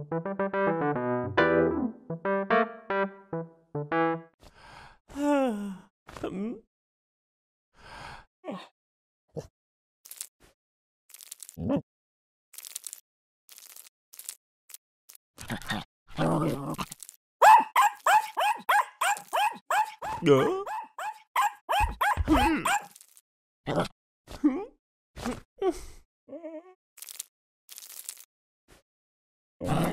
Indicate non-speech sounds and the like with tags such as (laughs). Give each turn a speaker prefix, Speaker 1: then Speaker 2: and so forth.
Speaker 1: No. (laughs) Hmm. (laughs) (laughs) Hmm?